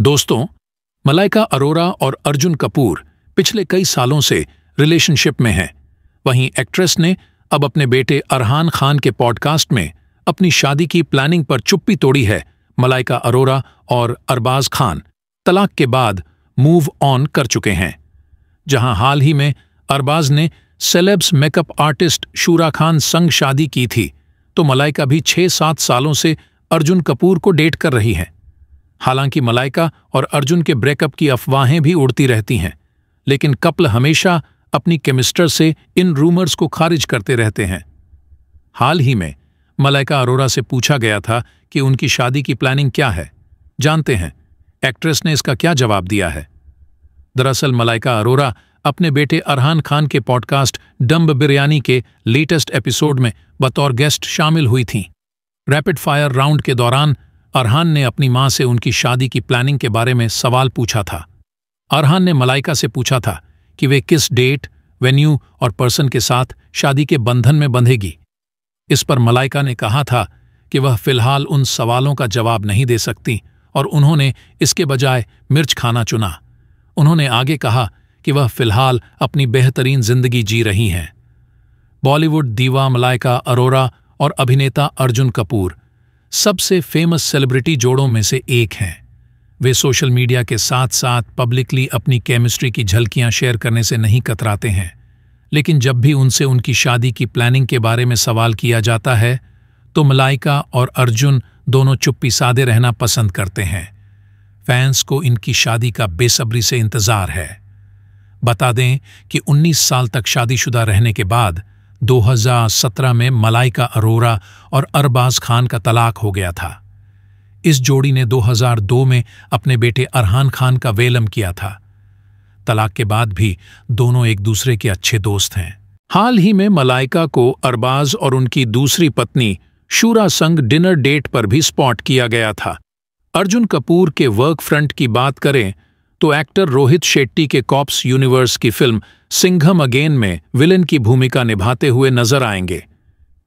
दोस्तों मलाइका अरोरा और अर्जुन कपूर पिछले कई सालों से रिलेशनशिप में हैं वहीं एक्ट्रेस ने अब अपने बेटे अरहान खान के पॉडकास्ट में अपनी शादी की प्लानिंग पर चुप्पी तोड़ी है मलाइका अरोरा और अरबाज खान तलाक के बाद मूव ऑन कर चुके हैं जहां हाल ही में अरबाज ने सेलेब्स मेकअप आर्टिस्ट शूरा खान संग शादी की थी तो मलाइका भी छह सात सालों से अर्जुन कपूर को डेट कर रही हैं हालांकि मलाइका और अर्जुन के ब्रेकअप की अफवाहें भी उड़ती रहती हैं लेकिन कपल हमेशा अपनी केमिस्टर से इन रूमर्स को खारिज करते रहते हैं हाल ही में मलाइका अरोरा से पूछा गया था कि उनकी शादी की प्लानिंग क्या है जानते हैं एक्ट्रेस ने इसका क्या जवाब दिया है दरअसल मलाइका अरोरा अपने बेटे अरहान खान के पॉडकास्ट डम्ब बिरयानी के लेटेस्ट एपिसोड में बतौर गेस्ट शामिल हुई थीं रैपिड फायर राउंड के दौरान अरहान ने अपनी मां से उनकी शादी की प्लानिंग के बारे में सवाल पूछा था अरहान ने मलाइका से पूछा था कि वे किस डेट वेन्यू और पर्सन के साथ शादी के बंधन में बंधेगी इस पर मलाइका ने कहा था कि वह फिलहाल उन सवालों का जवाब नहीं दे सकती और उन्होंने इसके बजाय मिर्च खाना चुना उन्होंने आगे कहा कि वह फिलहाल अपनी बेहतरीन जिंदगी जी रही हैं बॉलीवुड दीवा मलाइका अरोरा और अभिनेता अर्जुन कपूर सबसे फेमस सेलिब्रिटी जोड़ों में से एक हैं वे सोशल मीडिया के साथ साथ पब्लिकली अपनी केमिस्ट्री की झलकियां शेयर करने से नहीं कतराते हैं लेकिन जब भी उनसे उनकी शादी की प्लानिंग के बारे में सवाल किया जाता है तो मलाइका और अर्जुन दोनों चुप्पी सादे रहना पसंद करते हैं फैंस को इनकी शादी का बेसब्री से इंतज़ार है बता दें कि 19 साल तक शादीशुदा रहने के बाद 2017 में मलाइका अरोरा और अरबाज खान का तलाक हो गया था इस जोड़ी ने 2002 में अपने बेटे अरहान खान का वेलम किया था तलाक के बाद भी दोनों एक दूसरे के अच्छे दोस्त हैं हाल ही में मलाइका को अरबाज और उनकी दूसरी पत्नी शूरा संग डिनर डेट पर भी स्पॉट किया गया था अर्जुन कपूर के वर्क फ्रंट की बात करें तो एक्टर रोहित शेट्टी के कॉप्स यूनिवर्स की फिल्म सिंघम अगेन में विलेन की भूमिका निभाते हुए नजर आएंगे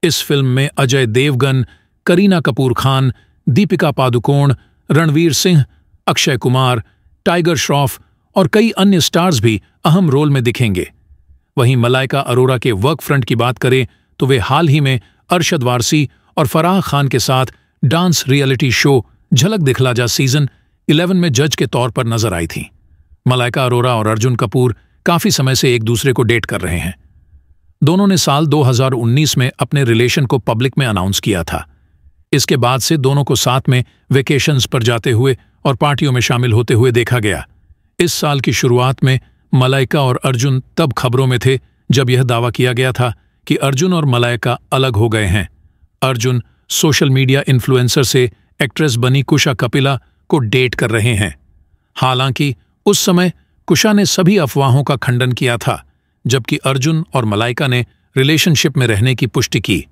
इस फिल्म में अजय देवगन करीना कपूर खान दीपिका पादुकोण रणवीर सिंह अक्षय कुमार टाइगर श्रॉफ और कई अन्य स्टार्स भी अहम रोल में दिखेंगे वहीं मलाइका अरोरा के वर्क फ्रंट की बात करें तो वे हाल ही में अरशद वारसी और फराह खान के साथ डांस रियलिटी शो झलक दिखला जा सीजन इलेवन में जज के तौर पर नजर आई थीं मलाइका अरोरा और अर्जुन कपूर काफी समय से एक दूसरे को डेट कर रहे हैं दोनों ने साल 2019 में अपने रिलेशन को पब्लिक में अनाउंस किया था इसके बाद से दोनों को साथ में वेकेशंस पर जाते हुए और पार्टियों में शामिल होते हुए देखा गया इस साल की शुरुआत में मलाइका और अर्जुन तब खबरों में थे जब यह दावा किया गया था कि अर्जुन और मलाइका अलग हो गए हैं अर्जुन सोशल मीडिया इन्फ्लुएंसर से एक्ट्रेस बनी कुशा कपिला को डेट कर रहे हैं हालांकि उस समय कुशा ने सभी अफवाहों का खंडन किया था जबकि अर्जुन और मलाइका ने रिलेशनशिप में रहने की पुष्टि की